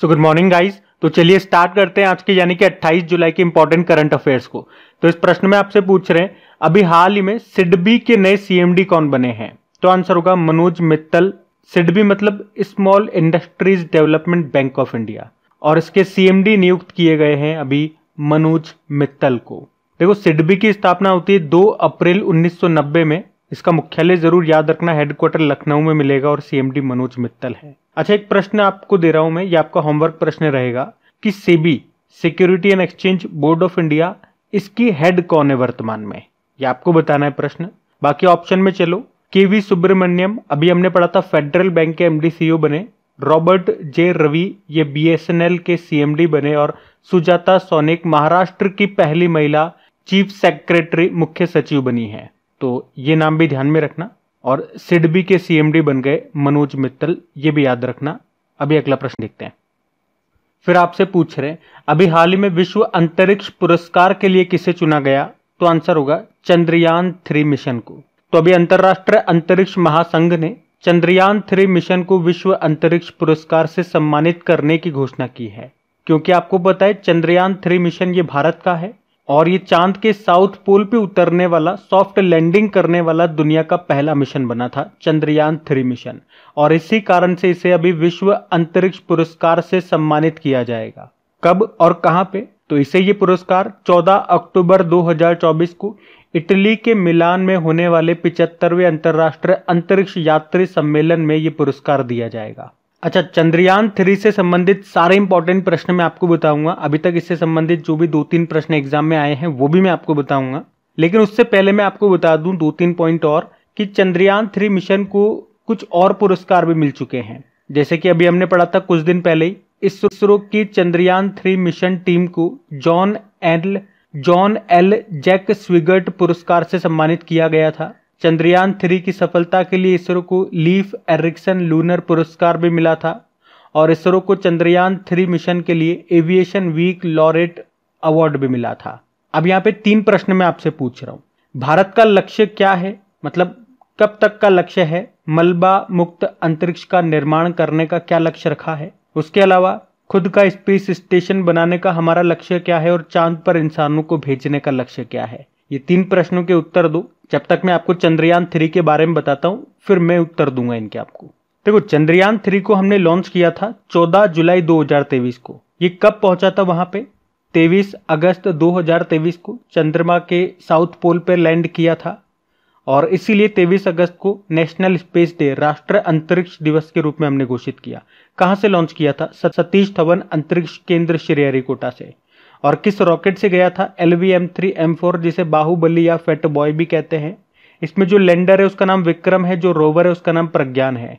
So good morning guys तो चलिए start करते हैं आज के यानी कि 28 जुलाई के इंपॉर्टेंट करंट अफेयर्स को तो इस प्रश्न में आपसे पूछ रहे हैं अभी हाल ही में सिडबी के नए सीएमडी कौन बने हैं तो आंसर होगा मनोज मित्तल सिडबी मतलब small industries development bank of India और इसके सीएमडी नियुक्त किए गए हैं अभी मनोज मित्तल को देखो सिडबी की स्थापना होती है दो अप्रैल उन्नीस में इसका मुख्यालय जरूर याद रखना हेडक्वार्टर लखनऊ में मिलेगा और सीएमडी मनोज मित्तल है अच्छा एक प्रश्न आपको दे रहा हूं मैं ये आपका होमवर्क प्रश्न रहेगा कि SEBI security and exchange board of India इसकी हेड कौन है वर्तमान में ये आपको बताना है प्रश्न बाकी ऑप्शन में चलो के वी सुब्रमण्यम अभी हमने पढ़ा था फेडरल बैंक के एमडी सीईओ e बने रॉबर्ट जे रवि ये बीएसएनएल के सीएमडी बने और सुजाता सोनिक महाराष्ट्र की पहली महिला चीफ सेक्रेटरी मुख्य सचिव बनी है तो ये नाम भी ध्यान में रखना और सिडबी के सीएमडी बन गए मनोज मित्तल ये भी याद रखना अभी अगला प्रश्न देखते हैं फिर आपसे पूछ रहे अभी हाल ही में विश्व अंतरिक्ष पुरस्कार के लिए किसे चुना गया तो आंसर होगा चंद्रयान थ्री मिशन को तो अभी अंतर्राष्ट्रीय अंतरिक्ष महासंघ ने चंद्रयान थ्री मिशन को विश्व अंतरिक्ष पुरस्कार से सम्मानित करने की घोषणा की है क्योंकि आपको बताए चंद्रयान थ्री मिशन ये भारत का है और ये चांद के साउथ पोल पे उतरने वाला सॉफ्ट लैंडिंग करने वाला दुनिया का पहला मिशन बना था चंद्रयान थ्री मिशन और इसी कारण से इसे अभी विश्व अंतरिक्ष पुरस्कार से सम्मानित किया जाएगा कब और कहां पे तो इसे ये पुरस्कार 14 अक्टूबर 2024 को इटली के मिलान में होने वाले पिचहत्तरवें अंतर्राष्ट्रीय अंतरिक्ष यात्री सम्मेलन में ये पुरस्कार दिया जाएगा अच्छा चंद्रयान थ्री से संबंधित सारे इंपॉर्टेंट प्रश्न मैं आपको बताऊंगा अभी तक इससे संबंधित जो भी दो तीन प्रश्न एग्जाम में आए हैं वो भी मैं आपको बताऊंगा लेकिन उससे पहले मैं आपको बता दूं दो तीन पॉइंट और कि चंद्रयान थ्री मिशन को कुछ और पुरस्कार भी मिल चुके हैं जैसे कि अभी हमने पढ़ा था कुछ दिन पहले ही इसरो की चंद्रयान थ्री मिशन टीम को John L John L Jack Swigert पुरस्कार से सम्मानित किया गया था चंद्रयान थ्री की सफलता के लिए इसरो को लीफ एरिक्सन लूनर पुरस्कार भी मिला था और इसरो को चंद्रयान थ्री मिशन के लिए एविएशन वीक लॉरेट अवार्ड भी मिला था अब यहाँ पे तीन प्रश्न मैं आपसे पूछ रहा हूँ भारत का लक्ष्य क्या है मतलब कब तक का लक्ष्य है मलबा मुक्त अंतरिक्ष का निर्माण करने का क्या लक्ष्य रखा है उसके अलावा खुद का स्पेस स्टेशन बनाने का हमारा लक्ष्य क्या है और चांद पर इंसानों को भेजने का लक्ष्य क्या है ये तीन प्रश्नों के उत्तर दो जब तक मैं आपको चंद्रयान थ्री के बारे में बताता हूँ फिर मैं उत्तर दूंगा इनके आपको देखो चंद्रयान थ्री को हमने लॉन्च किया था 14 जुलाई 2023 को ये कब पहुंचा था वहां पे 23 अगस्त 2023 को चंद्रमा के साउथ पोल पर लैंड किया था और इसीलिए 23 अगस्त को नेशनल स्पेस डे राष्ट्र अंतरिक्ष दिवस के रूप में हमने घोषित किया कहाँ से लॉन्च किया था सतीश धवन अंतरिक्ष केंद्र श्रीहरिकोटा से और किस रॉकेट से गया था L V M three M four जिसे बाहुबली या फेट बॉय भी कहते हैं इसमें जो लैंडर है उसका नाम विक्रम है जो रोवर है उसका नाम प्रज्ञान है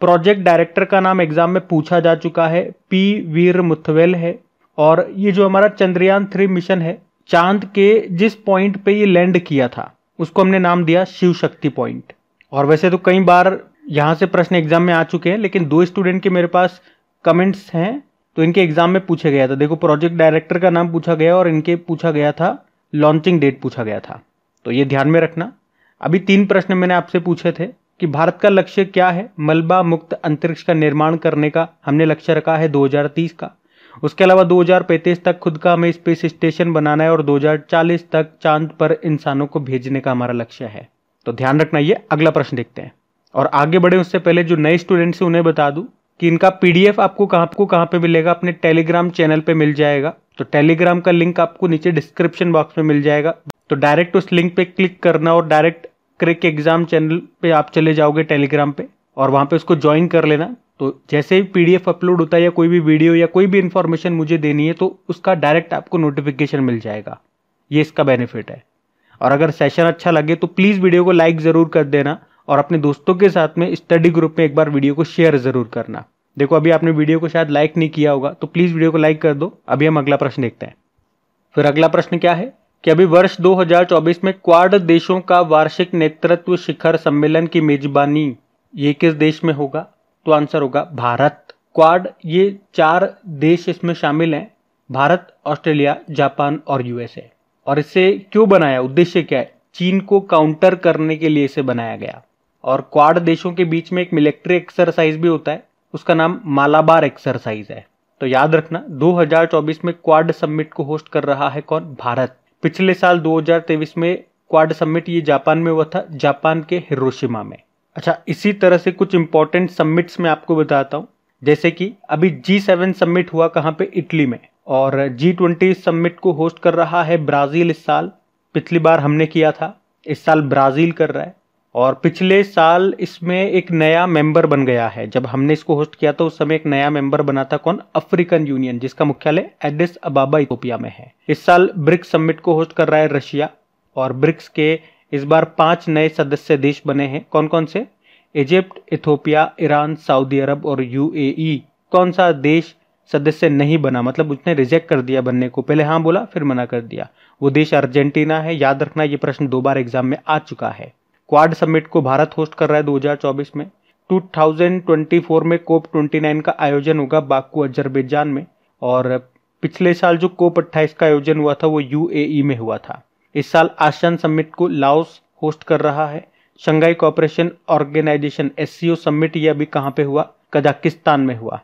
प्रोजेक्ट डायरेक्टर का नाम एग्जाम में पूछा जा चुका है पी वीर मुथवेल है और ये जो हमारा चंद्रयान थ्री मिशन है चांद के जिस पॉइंट पे ये लैंड किया था उसको हमने नाम दिया शिव शक्ति पॉइंट और वैसे तो कई बार यहाँ से प्रश्न एग्जाम में आ चुके हैं लेकिन दो स्टूडेंट के मेरे पास कमेंट्स हैं तो इनके एग्जाम में पूछा गया था देखो प्रोजेक्ट डायरेक्टर का नाम पूछा गया और इनके पूछा गया था लॉन्चिंग डेट पूछा गया था तो ये ध्यान में रखना अभी तीन प्रश्न मैंने आपसे पूछे थे कि भारत का लक्ष्य क्या है मलबा मुक्त अंतरिक्ष का निर्माण करने का हमने लक्ष्य रखा है 2030 का उसके अलावा 2035 तक खुद का हमें स्पेस स्टेशन बनाना है और 2040 तक चांद पर इंसानों को भेजने का हमारा लक्ष्य है तो ध्यान रखना ये अगला प्रश्न देखते हैं और आगे बढ़े उससे पहले जो नए स्टूडेंट्स हैं उन्हें बता दूं कि इनका पीडीएफ आपको कहाँ आपको कहाँ पे मिलेगा अपने टेलीग्राम चैनल पे मिल जाएगा तो टेलीग्राम का लिंक आपको नीचे डिस्क्रिप्शन बॉक्स में मिल जाएगा तो डायरेक्ट उस लिंक पे क्लिक करना और डायरेक्ट क्रिक एग्जाम चैनल पे आप चले जाओगे टेलीग्राम पे और वहाँ पे उसको ज्वाइन कर लेना तो जैसे ही पीडीएफ अपलोड होता है या कोई भी वीडियो या कोई भी इन्फॉर्मेशन मुझे देनी है तो उसका डायरेक्ट आपको नोटिफिकेशन मिल जाएगा ये इसका बेनिफिट है और अगर सेशन अच्छा लगे तो प्लीज़ वीडियो को लाइक ज़रूर कर देना और अपने दोस्तों के साथ में स्टडी ग्रुप में एक बार वीडियो को शेयर ज़रूर करना देखो अभी आपने वीडियो को शायद लाइक नहीं किया होगा तो प्लीज़ वीडियो को लाइक कर दो अभी हम अगला प्रश्न देखते हैं फिर अगला प्रश्न क्या है कि अभी वर्ष 2024 में क्वाड देशों का वार्षिक नेतृत्व शिखर सम्मेलन की मेजबानी ये किस देश में होगा तो आंसर होगा भारत क्वाड ये चार देश इसमें शामिल हैं भारत ऑस्ट्रेलिया जापान और यूएसए और इसे क्यों बनाया उद्देश्य क्या है चीन को काउंटर करने के लिए इसे बनाया गया और क्वाड देशों के बीच में एक मिलिट्री एक्सरसाइज भी होता है उसका नाम मालाबार एक्सरसाइज है तो याद रखना 2024 में क्वाड समिट को होस्ट कर रहा है कौन भारत पिछले साल 2023 में क्वाड समिट ये जापान में हुआ था जापान के हिरोशिमा में अच्छा इसी तरह से कुछ इंपॉर्टेंट समिट्स में आपको बताता हूँ जैसे कि अभी जी सेवन समिट हुआ कहाँ पे इटली में और जी ट्वेंटी समिट को होस्ट कर रहा है ब्राज़ील इस साल पिछली बार हमने किया था इस साल ब्राज़ील कर रहा है और पिछले साल इसमें एक नया मेंबर बन गया है जब हमने इसको होस्ट किया तो उस समय एक नया मेंबर बना था कौन अफ्रीकन यूनियन जिसका मुख्यालय एडिस अबाबा इथोपिया में है इस साल ब्रिक्स समिट को होस्ट कर रहा है रशिया और ब्रिक्स के इस बार पांच नए सदस्य देश बने हैं कौन कौन से Egypt Ethiopia Iran Saudi Arab और यू e। कौन सा देश सदस्य नहीं बना मतलब उसने रिजेक्ट कर दिया बनने को पहले हाँ बोला फिर मना कर दिया वो देश अर्जेंटीना है याद रखना ये प्रश्न दो बार एग्जाम में आ चुका है क्वाड समिट को भारत होस्ट कर रहा है 2024 में 2024 में कोप 29 का आयोजन होगा बाकू अजरबैजान में और पिछले साल जो कोप 28 का आयोजन हुआ था वो यूएई में हुआ था इस साल आशियान समिट को लाओस होस्ट कर रहा है Shanghai cooperation organisation S summit यह अभी कहाँ पे हुआ कजाकिस्तान में हुआ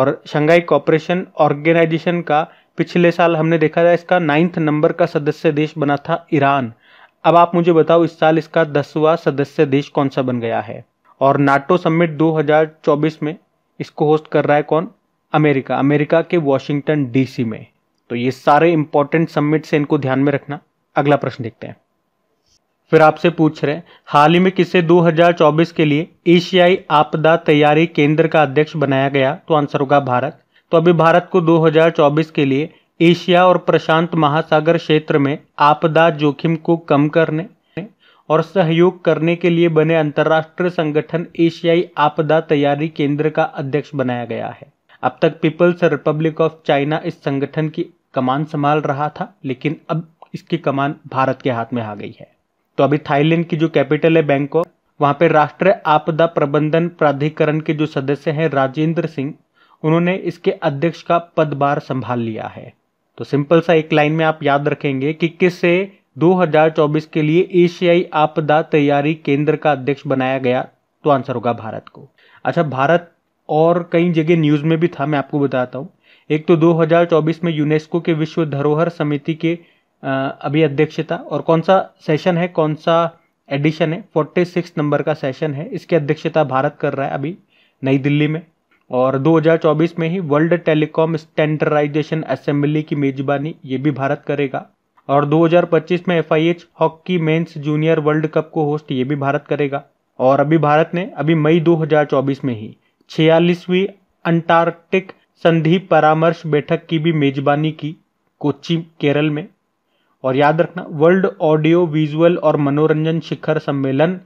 और शंघाई कॉपरेशन ऑर्गेनाइजेशन का पिछले साल हमने देखा था इसका नाइन्थ नंबर का सदस्य देश बना था ईरान अब आप मुझे बताओ इस साल इसका दसवा सदस्य देश कौन सा बन गया है और नाटो समिट 2024 में इसको होस्ट कर रहा है कौन अमेरिका अमेरिका के वॉशिंगटन डीसी में तो ये सारे इंपॉर्टेंट समिट से इनको ध्यान में रखना अगला प्रश्न देखते हैं फिर आपसे पूछ रहे हाल ही में किसे 2024 के लिए एशियाई आपदा तैयारी केंद्र का अध्यक्ष बनाया गया तो आंसर होगा भारत तो अभी भारत को 2024 के लिए एशिया और प्रशांत महासागर क्षेत्र में आपदा जोखिम को कम करने और सहयोग करने के लिए बने अंतर्राष्ट्रीय संगठन एशियाई आपदा तैयारी केंद्र का अध्यक्ष बनाया गया है अब तक पीपल्स रिपब्लिक ऑफ चाइना इस संगठन की कमान संभाल रहा था लेकिन अब इसकी कमान भारत के हाथ में आ गई है तो अभी थाईलैंड की जो कैपिटल है बैंकॉक वहां पर राष्ट्रीय आपदा प्रबंधन प्राधिकरण के जो सदस्य हैं राजेंद्र सिंह उन्होंने इसके अध्यक्ष का पदभार संभाल लिया है तो सिंपल सा एक लाइन में आप याद रखेंगे कि किसे 2024 के लिए एशियाई आपदा तैयारी केंद्र का अध्यक्ष बनाया गया तो आंसर होगा भारत को अच्छा भारत और कई जगह न्यूज़ में भी था मैं आपको बताता हूँ एक तो 2024 में यूनेस्को के विश्व धरोहर समिति के अभी अध्यक्षता और कौन सा सेशन है कौन सा एडिशन है फोर्टी सिक्स नंबर का सेशन है इसकी अध्यक्षता भारत कर रहा है अभी नई दिल्ली में और 2024 में ही वर्ल्ड टेलीकॉम स्टैंडर्डाइजेशन असेंबली की मेजबानी ये भी भारत करेगा और 2025 में F hockey men's junior world cup को होस्ट ये भी भारत करेगा और अभी भारत ने अभी मई 2024 में ही छियालीसवीं अंटार्कटिक संधि परामर्श बैठक की भी मेजबानी की कोच्चि केरल में और याद रखना वर्ल्ड ऑडियो विजुअल और मनोरंजन शिखर सम्मेलन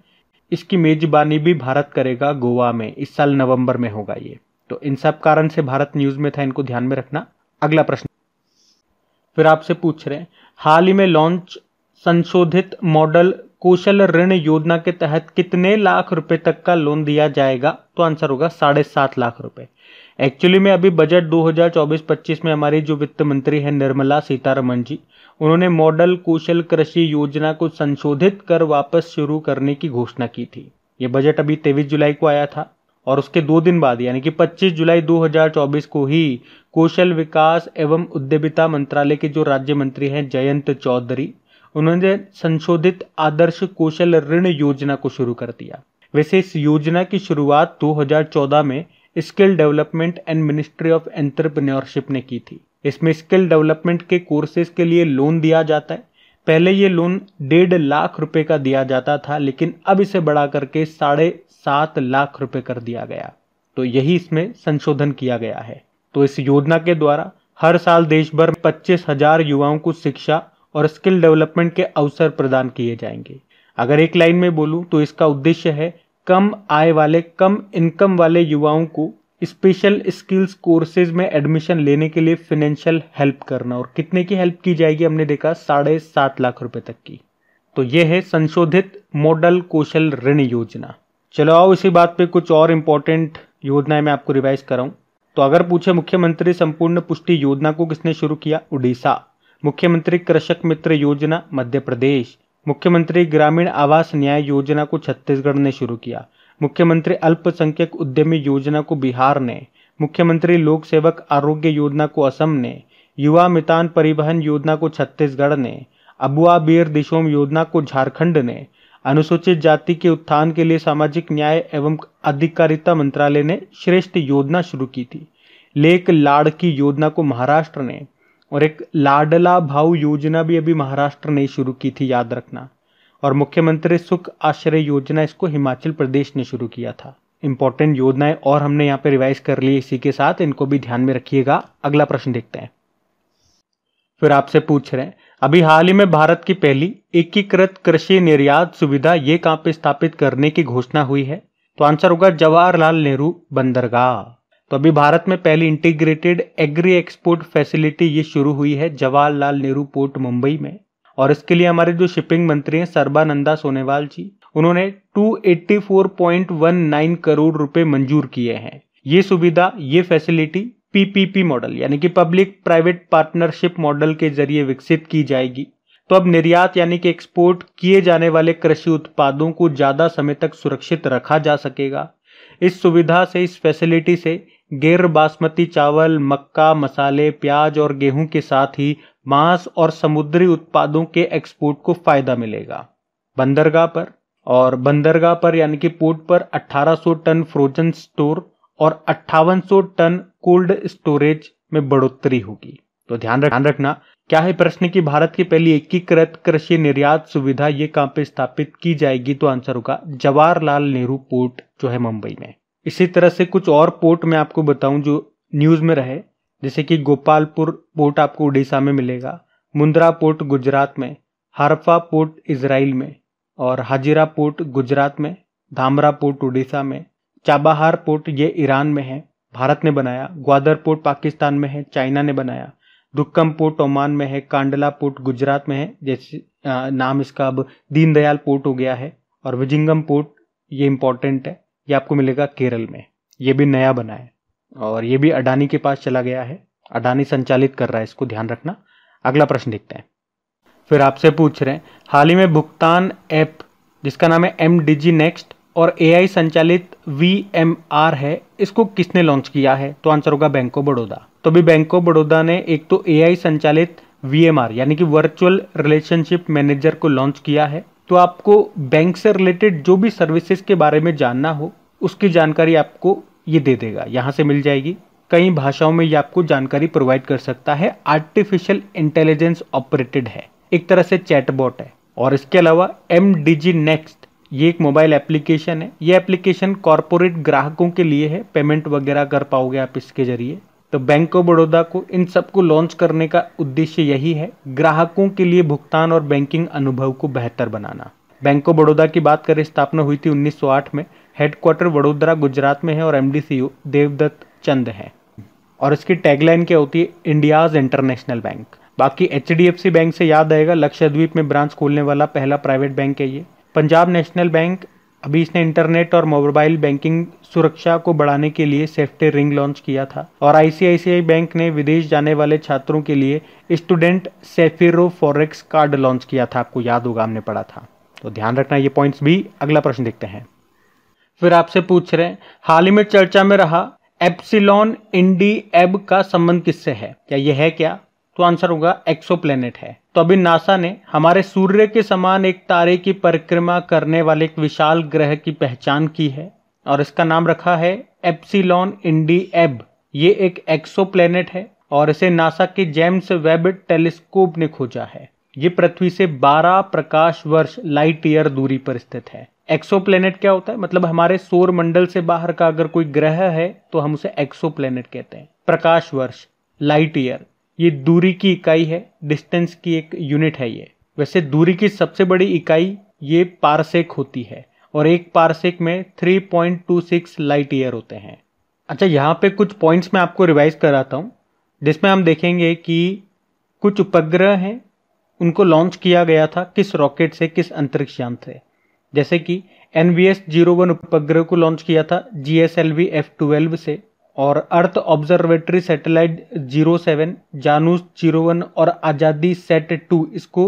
इसकी मेजबानी भी भारत करेगा गोवा में इस साल नवंबर में होगा ये तो इन सब कारण से भारत न्यूज में था इनको ध्यान में रखना अगला प्रश्न फिर आपसे पूछ रहे हैं हाल ही में लॉन्च संशोधित मॉडल कौशल ऋण योजना के तहत कितने लाख रुपए तक का लोन दिया जाएगा तो आंसर होगा साढ़े सात लाख रुपए एक्चुअली में अभी बजट 2024-25 में हमारी जो वित्त मंत्री है निर्मला सीतारमन जी उन्होंने मॉडल कौशल कृषि योजना को संशोधित कर वापस शुरू करने की घोषणा की थी ये बजट अभी तेईस जुलाई को आया था और उसके दो दिन बाद यानी कि 25 जुलाई 2024 को ही कौशल विकास एवं उद्यमिता मंत्रालय के जो राज्य मंत्री हैं जयंत चौधरी उन्होंने संशोधित आदर्श कौशल ऋण योजना को शुरू कर दिया वैसे इस योजना की शुरुआत 2014 में skill development and ministry of entrepreneurship ने की थी इसमें स्किल डेवलपमेंट के कोर्सेज के लिए लोन दिया जाता है पहले ये लोन डेढ़ लाख रुपए का दिया जाता था लेकिन अब इसे बढ़ा करके साढ़े सात लाख रुपए कर दिया गया तो यही इसमें संशोधन किया गया है तो इस योजना के द्वारा हर साल देश भर में पच्चीस हजार युवाओं को शिक्षा और स्किल डेवलपमेंट के अवसर प्रदान किए जाएंगे अगर एक लाइन में बोलूं तो इसका उद्देश्य है कम आय वाले कम इनकम वाले युवाओं को स्पेशल स्किल्स कोर्सेज में एडमिशन लेने के लिए फिनेंशियल हेल्प करना और कितने की हेल्प की जाएगी हमने देखा साढ़े सात लाख रुपए तक की तो यह है संशोधित मॉडल कौशल ऋण योजना चलो आओ इसी बात पे कुछ और इम्पोर्टेंट योजनाएं मैं आपको रिवाइज कराऊं तो अगर पूछे मुख्यमंत्री संपूर्ण पुष्टि योजना को किसने शुरू किया उड़ीसा मुख्यमंत्री कृषक मित्र योजना मध्य प्रदेश मुख्यमंत्री ग्रामीण आवास न्याय योजना को छत्तीसगढ़ ने शुरू किया मुख्यमंत्री अल्पसंख्यक उद्यमी योजना को बिहार ने मुख्यमंत्री लोक सेवक आरोग्य योजना को असम ने युवा मितान परिवहन योजना को छत्तीसगढ़ ने अबुआ बीर दिशोम योजना को झारखंड ने अनुसूचित जाति के उत्थान के लिए सामाजिक न्याय एवं अधिकारिता मंत्रालय ने श्रेष्ठ योजना शुरू की थी लेक लाड़ की योजना को महाराष्ट्र ने और एक लाडला भाव योजना भी अभी महाराष्ट्र ने शुरू की थी याद रखना और मुख्यमंत्री सुख आश्रय योजना इसको हिमाचल प्रदेश ने शुरू किया था इंपॉर्टेंट योजनाएं और हमने यहाँ पे रिवाइज कर ली इसी के साथ इनको भी ध्यान में रखिएगा अगला प्रश्न देखते हैं फिर आपसे पूछ रहे हैं अभी हाल ही में भारत की पहली एकीकृत कृषि निर्यात सुविधा ये कहाँ पे स्थापित करने की घोषणा हुई है तो आंसर होगा जवाहरलाल नेहरू बंदरगाह तो अभी भारत में पहली इंटीग्रेटेड एग्री एक्सपोर्ट फैसिलिटी ये शुरू हुई है जवाहरलाल नेहरू पोर्ट मुंबई में और इसके लिए हमारे जो शिपिंग मंत्री हैं सर्बानंदा सोनेवाल जी उन्होंने 284.19 करोड़ रुपए मंजूर किए हैं ये सुविधा ये फैसिलिटी पीपीपी मॉडल यानी कि पब्लिक प्राइवेट पार्टनरशिप मॉडल के जरिए विकसित की जाएगी तो अब निर्यात यानी कि एक्सपोर्ट किए जाने वाले कृषि उत्पादों को ज़्यादा समय तक सुरक्षित रखा जा सकेगा इस सुविधा से इस फैसिलिटी से गैर बासमती चावल मक्का मसाले प्याज और गेहूं के साथ ही मांस और समुद्री उत्पादों के एक्सपोर्ट को फायदा मिलेगा बंदरगाह पर और बंदरगाह पर यानी कि पोर्ट पर 1800 टन फ्रोजन स्टोर और अट्ठावन टन कोल्ड स्टोरेज में बढ़ोतरी होगी तो ध्यान रख, ध्यान रखना क्या है प्रश्न की भारत की पहली एकीकृत कृषि निर्यात सुविधा ये कहां पे स्थापित की जाएगी तो आंसर होगा जवाहरलाल नेहरू पोर्ट जो है मुंबई में इसी तरह से कुछ और पोर्ट में आपको बताऊं जो न्यूज में रहे जैसे कि गोपालपुर पोर्ट आपको उड़ीसा में मिलेगा मुंद्रा पोर्ट गुजरात में हारफा पोर्ट इसराइल में और हाजिरा पोर्ट गुजरात में धामरा पोर्ट उड़ीसा में चाबाहार पोर्ट ये ईरान में है भारत ने बनाया ग्वादर पोर्ट पाकिस्तान में है चाइना ने बनाया दुक्कम पोर्ट ओमान में है कांडला पोर्ट गुजरात में है जैसे नाम इसका अब दीनदयाल पोर्ट हो गया है और विजिंगम पोर्ट ये इंपॉर्टेंट है ये आपको मिलेगा केरल में ये भी नया बना है और ये भी अडानी के पास चला गया है अडानी संचालित कर रहा है इसको ध्यान रखना अगला प्रश्न देखते हैं फिर आपसे पूछ रहे हैं हाल ही में भुगतान ऐप जिसका नाम है एम डी नेक्स्ट और एआई संचालित वी है इसको किसने लॉन्च किया है तो आंसर होगा बैंक ऑफ बड़ौदा तो भी बैंक ऑफ बड़ौदा ने एक तो एआई संचालित वी एम आर यानी कि वर्चुअल रिलेशनशिप मैनेजर को लॉन्च किया है तो आपको बैंक से रिलेटेड जो भी सर्विसेज के बारे में जानना हो उसकी जानकारी आपको ये दे देगा यहाँ से मिल जाएगी कई भाषाओं में ये आपको जानकारी प्रोवाइड कर सकता है आर्टिफिशियल इंटेलिजेंस ऑपरेटेड है एक तरह से चैटबॉट है और इसके अलावा एम डी नेक्स्ट ये एक मोबाइल एप्लीकेशन है ये एप्लीकेशन कॉरपोरेट ग्राहकों के लिए है पेमेंट वगैरह कर पाओगे आप इसके जरिए तो बैंक ऑफ बड़ौदा को इन सबको लॉन्च करने का उद्देश्य यही है ग्राहकों के लिए भुगतान और बैंकिंग अनुभव को बेहतर बनाना बैंक ऑफ बड़ौदा की बात करें स्थापना हुई थी 1908 में हेडक्वार्टर वडोदरा गुजरात में है और एम देवदत्त चंद है और इसकी टैगलाइन क्या होती है इंडियाज इंटरनेशनल बैंक बाकी एच बैंक से याद आएगा लक्षद्वीप में ब्रांच खोलने वाला पहला प्राइवेट बैंक है ये पंजाब नेशनल बैंक अभी इसने इंटरनेट और मोबाइल बैंकिंग सुरक्षा को बढ़ाने के लिए सेफ्टी रिंग लॉन्च किया था और आईसीआईसीआई बैंक ने विदेश जाने वाले छात्रों के लिए student Safiro forex card launch किया था आपको याद होगा हमने पढ़ा था तो ध्यान रखना ये पॉइंट्स भी अगला प्रश्न देखते हैं फिर आपसे पूछ रहे हैं हाल ही में चर्चा में रहा एप्सिलॉन इंडी एब का संबंध किससे है क्या यह है क्या तो आंसर होगा एक्सो है तो अभी नासा ने हमारे सूर्य के समान एक तारे की परिक्रमा करने वाले एक विशाल ग्रह की पहचान की है और इसका नाम रखा है एप्सिलॉन इंडी एब ये एक एक्सो है और इसे नासा के जेम्स वेब टेलीस्कोप ने खोजा है ये पृथ्वी से 12 प्रकाश वर्ष लाइट ईयर दूरी पर स्थित है प्लेनेट क्या होता है मतलब हमारे सौर मंडल से बाहर का अगर कोई ग्रह है तो हम उसे प्लेनेट कहते हैं प्रकाश वर्ष लाइट ईयर ये दूरी की इकाई है डिस्टेंस की एक यूनिट है ये वैसे दूरी की सबसे बड़ी इकाई ये पारसेक होती है और एक पारसेक में 3.26 लाइट ईयर होते हैं अच्छा यहाँ पे कुछ पॉइंट्स मैं आपको रिवाइज कराता हूँ जिसमें हम देखेंगे कि कुछ उपग्रह हैं उनको लॉन्च किया गया था किस रॉकेट से किस अंतरिक्ष यान से जैसे कि N V S zero one उपग्रह को लॉन्च किया था G S L V F twelve से और earth observatory satellite zero seven Janus zero one और आज़ादी सेट टू इसको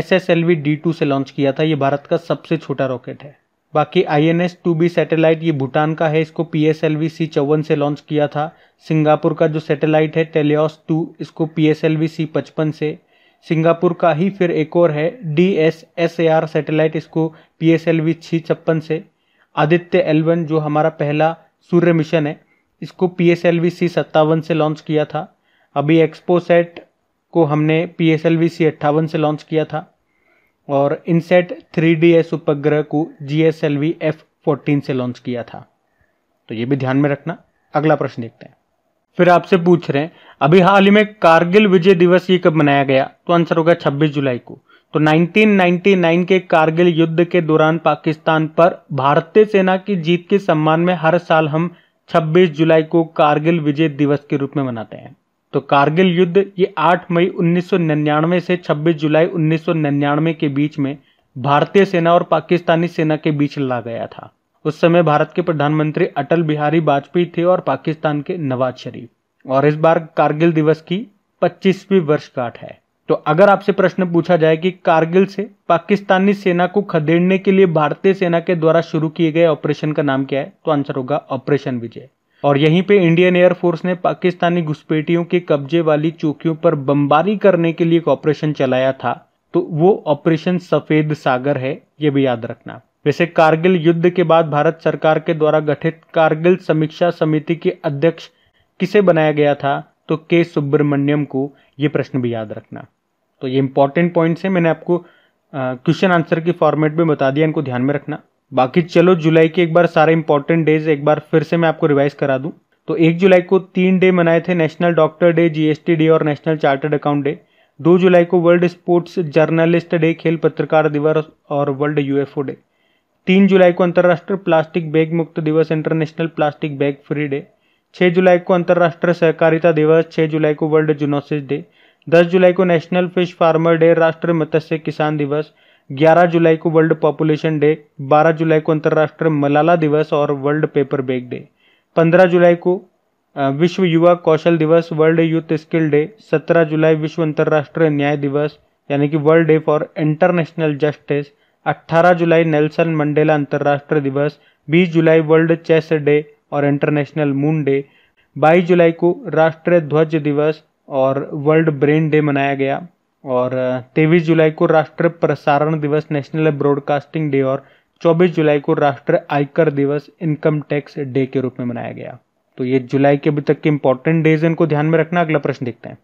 S S L V D two से लॉन्च किया था ये भारत का सबसे छोटा रॉकेट है बाकी I N S two B satellite ये भूटान का है इसको P S L V C चौवन से लॉन्च किया था सिंगापुर का जो सैटेलाइट है टेलियॉस टू इसको P S L V C पचपन से सिंगापुर का ही फिर एक और है D S S A R satellite इसको P S L V C छप्पन से आदित्य एलवन जो हमारा पहला सूर्य मिशन है इसको P S L V C सत्तावन से लॉन्च किया था अभी एक्सपोसेट को हमने P S L V C अट्ठावन से लॉन्च किया था और इनसेट थ्री डी एस उपग्रह को G S L V F fourteen से लॉन्च किया था तो ये भी ध्यान में रखना अगला प्रश्न देखते हैं फिर आपसे पूछ रहे हैं अभी हाल ही में कारगिल विजय दिवस ये कब मनाया गया तो आंसर होगा 26 जुलाई को तो 1999 के कारगिल युद्ध के दौरान पाकिस्तान पर भारतीय सेना की जीत के सम्मान में हर साल हम 26 जुलाई को कारगिल विजय दिवस के रूप में मनाते हैं तो कारगिल युद्ध ये 8 मई 1999 से 26 जुलाई 1999 के बीच में भारतीय सेना और पाकिस्तानी सेना के बीच लड़ा गया था उस समय भारत के प्रधानमंत्री अटल बिहारी वाजपेयी थे और पाकिस्तान के नवाज शरीफ और इस बार कारगिल दिवस की पच्चीसवीं वर्षगांठ है तो अगर आपसे प्रश्न पूछा जाए कि कारगिल से पाकिस्तानी सेना को खदेड़ने के लिए भारतीय सेना के द्वारा शुरू किए गए ऑपरेशन का नाम क्या है तो आंसर होगा ऑपरेशन विजय और यहीं पे इंडियन एयरफोर्स ने पाकिस्तानी घुसपैठियों के कब्जे वाली चौकियों पर बमबारी करने के लिए एक ऑपरेशन चलाया था तो वो ऑपरेशन सफेद सागर है ये भी याद रखना वैसे कारगिल युद्ध के बाद भारत सरकार के द्वारा गठित कारगिल समीक्षा समिति के अध्यक्ष किसे बनाया गया था तो के सुब्रमण्यम को ये प्रश्न भी याद रखना तो ये इंपॉर्टेंट पॉइंट्स हैं मैंने आपको क्वेश्चन आंसर की फॉर्मेट में बता दिया इनको ध्यान में रखना बाकी चलो जुलाई के एक बार सारे इंपॉर्टेंट डेज एक बार फिर से मैं आपको रिवाइज करा दूं तो एक जुलाई को तीन डे मनाए थे national doctor day GST day और नेशनल चार्टर्ड अकाउंट डे दो जुलाई को वर्ल्ड स्पोर्ट्स जर्नलिस्ट डे खेल पत्रकार दिवस और वर्ल्ड यूएफओ डे तीन जुलाई को अंतर्राष्ट्रीय प्लास्टिक बैग मुक्त दिवस international plastic bag free day छः जुलाई को अंतर्राष्ट्रीय सहकारिता दिवस छः जुलाई को वर्ल्ड जूनोसिस डे दस जुलाई को नेशनल फिश फार्मर डे राष्ट्रीय मत्स्य किसान दिवस ग्यारह जुलाई को वर्ल्ड पॉपुलेशन डे बारह जुलाई को अंतर्राष्ट्रीय मलाला दिवस और वर्ल्ड पेपर बैग डे पंद्रह जुलाई को विश्व युवा कौशल दिवस वर्ल्ड यूथ स्किल डे सत्रह जुलाई विश्व अंतर्राष्ट्रीय न्याय दिवस यानी कि world day for international justice 18 जुलाई नेल्सन मंडेला अंतर्राष्ट्रीय दिवस 20 जुलाई वर्ल्ड चेस डे और इंटरनेशनल मून डे 22 जुलाई को राष्ट्रीय ध्वज दिवस और वर्ल्ड ब्रेन डे मनाया गया और 23 जुलाई को राष्ट्रीय प्रसारण दिवस नेशनल ब्रॉडकास्टिंग डे और 24 जुलाई को राष्ट्रीय आयकर दिवस इनकम टैक्स डे के रूप में मनाया गया तो ये जुलाई के अभी तक के इंपॉर्टेंट डेज इनको ध्यान में रखना अगला प्रश्न देखते हैं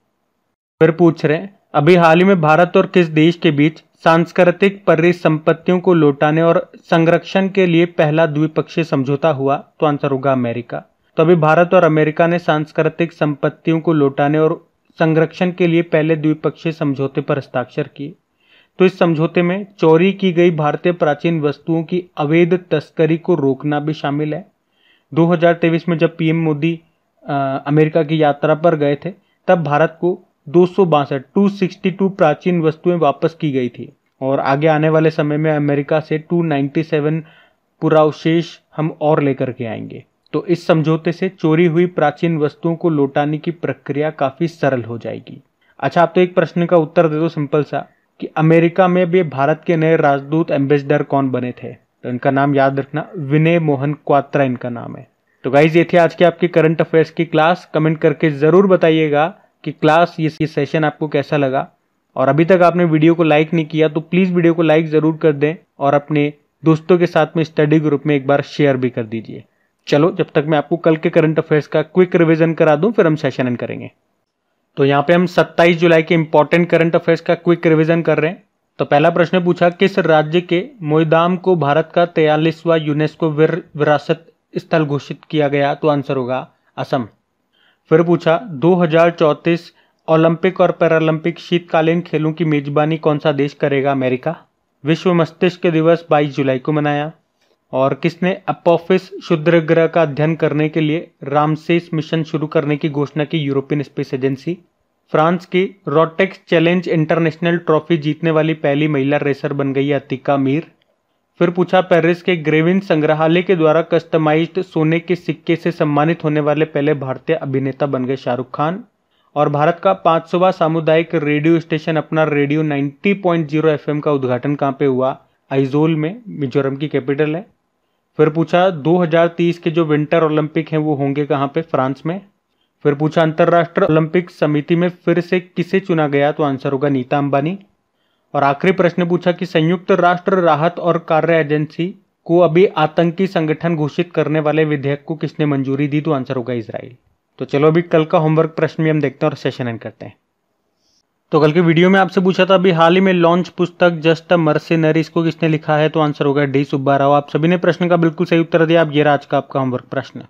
फिर पूछ रहे हैं अभी हाल ही में भारत और किस देश के बीच सांस्कृतिक परिसंपत्तियों को लौटाने और संरक्षण के लिए पहला द्विपक्षीय समझौता हुआ तो आंसर होगा अमेरिका तो अभी भारत और अमेरिका ने सांस्कृतिक संपत्तियों को लौटाने और संरक्षण के लिए पहले द्विपक्षीय समझौते पर हस्ताक्षर किए तो इस समझौते में चोरी की गई भारतीय प्राचीन वस्तुओं की अवैध तस्करी को रोकना भी शामिल है 2023 में जब पीएम मोदी अमेरिका की यात्रा पर गए थे तब भारत को दो टू प्राचीन वस्तुएं वापस की गई थी और आगे आने वाले समय में अमेरिका से 297 पुरावशेष हम और लेकर के आएंगे तो इस समझौते से चोरी हुई प्राचीन वस्तुओं को लौटाने की प्रक्रिया काफी सरल हो जाएगी अच्छा आप तो एक प्रश्न का उत्तर दे दो सिंपल सा कि अमेरिका में भी भारत के नए राजदूत एम्बेसडर कौन बने थे तो इनका नाम याद रखना विनय मोहन क्वात्रा इनका नाम है तो गाइज ये थे आज के आपके करंट अफेयर्स की क्लास कमेंट करके जरूर बताइएगा कि क्लास ये ये सेशन आपको कैसा लगा और अभी तक आपने वीडियो को लाइक नहीं किया तो प्लीज़ वीडियो को लाइक ज़रूर कर दें और अपने दोस्तों के साथ में स्टडी ग्रुप में एक बार शेयर भी कर दीजिए चलो जब तक मैं आपको कल के करंट अफेयर्स का क्विक रिविजन करा दूं फिर हम सेशन एंड करेंगे तो यहाँ पे हम 27 जुलाई के इंपॉर्टेंट करंट अफेयर्स का क्विक रिविजन कर रहे हैं तो पहला प्रश्न पूछा किस राज्य के मोईदाम को भारत का तेयालीसवा यूनेस्को विरासत स्थल घोषित किया गया तो आंसर होगा असम फिर पूछा 2034 ओलंपिक और पैरालंपिक शीतकालीन खेलों की मेजबानी कौन सा देश करेगा अमेरिका विश्व मस्तिष्क दिवस 22 जुलाई को मनाया और किसने अपोफिस क्षुद्र ग्रह का अध्ययन करने के लिए रामसेस मिशन शुरू करने की घोषणा की यूरोपियन स्पेस एजेंसी फ्रांस की रोटेक्स चैलेंज इंटरनेशनल ट्रॉफी जीतने वाली पहली महिला रेसर बन गई अतिका मीर फिर पूछा पेरिस के ग्रेविन संग्रहालय के द्वारा कस्टमाइज्ड सोने के सिक्के से सम्मानित होने वाले पहले भारतीय अभिनेता बन गए शाहरुख खान और भारत का सौवा सामुदायिक रेडियो स्टेशन अपना रेडियो 90.0 पॉइंट का उद्घाटन कहाँ पे हुआ आइजोल में मिजोरम की कैपिटल है फिर पूछा 2030 के जो विंटर ओलंपिक हैं वो होंगे कहाँ पे फ्रांस में फिर पूछा अंतर्राष्ट्रीय ओलंपिक समिति में फिर से किसे चुना गया तो आंसर होगा नीता अंबानी और आखिरी प्रश्न पूछा कि संयुक्त राष्ट्र राहत और कार्य एजेंसी को अभी आतंकी संगठन घोषित करने वाले विधेयक को किसने मंजूरी दी तो आंसर होगा इसराइल तो चलो अभी कल का होमवर्क प्रश्न भी हम देखते हैं और सेशन एंड करते हैं तो कल के वीडियो में आपसे पूछा था अभी हाल ही में लॉन्च पुस्तक जस्ट अ मर्सेनरी इसको किसने लिखा है तो आंसर होगा डी सुब्बा राव आप सभी ने प्रश्न का बिल्कुल सही उत्तर दिया अब ये रहा आज का आपका होमवर्क प्रश्न